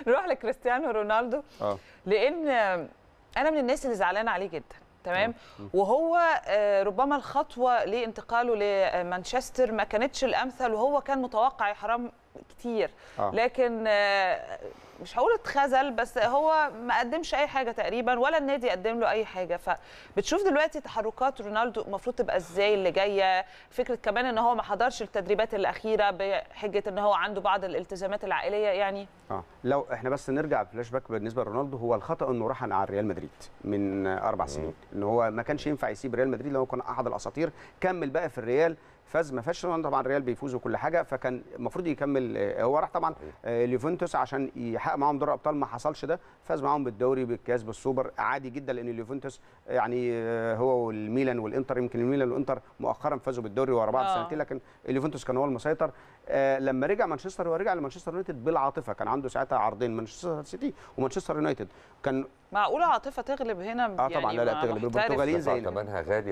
نروح لكريستيانو رونالدو أوه. لان انا من الناس اللي زعلانه عليه جدا تمام آه. وهو آه، ربما الخطوه لانتقاله لمانشستر ما كانتش الامثل وهو كان متوقع يا حرام كتير آه. لكن آه، مش هقول اتخذل بس هو ما قدمش اي حاجه تقريبا ولا النادي قدم له اي حاجه فبتشوف دلوقتي تحركات رونالدو المفروض تبقى ازاي اللي جايه فكره كمان ان هو ما حضرش التدريبات الاخيره بحجه ان هو عنده بعض الالتزامات العائليه يعني اه لو احنا بس نرجع فلاش باك بالنسبه لرونالدو هو الخطا انه راح على ريال مدريد من اربع سنين ان هو ما كانش ينفع يسيب ريال مدريد لو كان احد الاساطير كمل بقى في الريال فاز ما فيهاش طبعا الريال بيفوز وكل حاجه فكان المفروض يكمل آه، هو راح طبعا اليوفنتوس آه، عشان يحقق معاهم دوري ابطال ما حصلش ده فاز معاهم بالدوري بالكاس بالسوبر عادي جدا لان اليوفنتوس آه، يعني هو والميلان والانتر يمكن الميلان والانتر مؤخرا فازوا بالدوري ورا بعض سنتين لكن اليوفنتوس كان هو المسيطر لما رجع مانشستر هو رجع لمانشستر يونايتد بالعاطفه كان عنده ساعتها عرضين مانشستر سيتي ومانشستر يونايتد كان معقوله عاطفه تغلب هنا اه طبعا يعني لا لا تغلب البرتغاليين زينا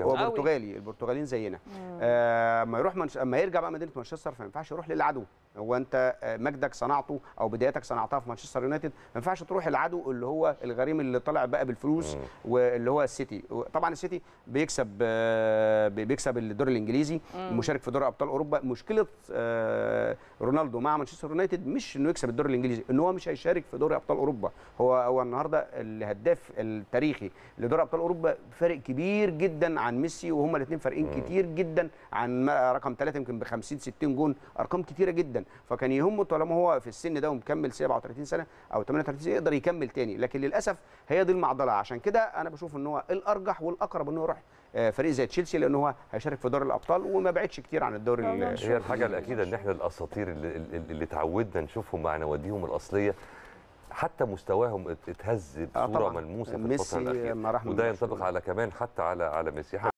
هو برتغالي البرتغاليين زينا آه اما يروح منش... اما يرجع بقى مدينه مانشستر فما ينفعش يروح للعدو هو انت آه، مجدك صنعته او بداياتك صنعتها في مانشستر يونايتد ما ينفعش تروح العدو اللي هو الغريم اللي طلع بقى بالفلوس مم. واللي هو السيتي طبعا السيتي بيكسب آه، بيكسب الدور الانجليزي مم. مشارك في دوري ابطال اوروبا مشكله آه، رونالدو مع مانشستر يونايتد مش انه يكسب الدور الانجليزي ان هو مش هيشارك في دوري ابطال اوروبا هو هو النهارده الهداف التاريخي لدوري ابطال اوروبا فارق كبير جدا عن ميسي وهما الاثنين فارقين كتير جدا عن بقى رقم ثلاثه يمكن ب 50 60 جون ارقام كتيره جدا فكان يهمه طالما هو في السن ده ومكمل 37 سنه او 38 سنه يقدر يكمل تاني لكن للاسف هي دي المعضله عشان كده انا بشوف ان هو الارجح والاقرب ان هو يروح آه، فريق زي تشيلسي لان هو هيشارك في دوري الابطال وما بعدش كتير عن الدوري هي الحاجه الاكيده ان احنا الاساطير اللي, اللي تعودنا نشوفهم مع نواديهم الاصليه حتى مستواهم اتهز آه، بصوره آه ملموسه في الفتره الاخيره وده ينطبق على كمان حتى على على ميسي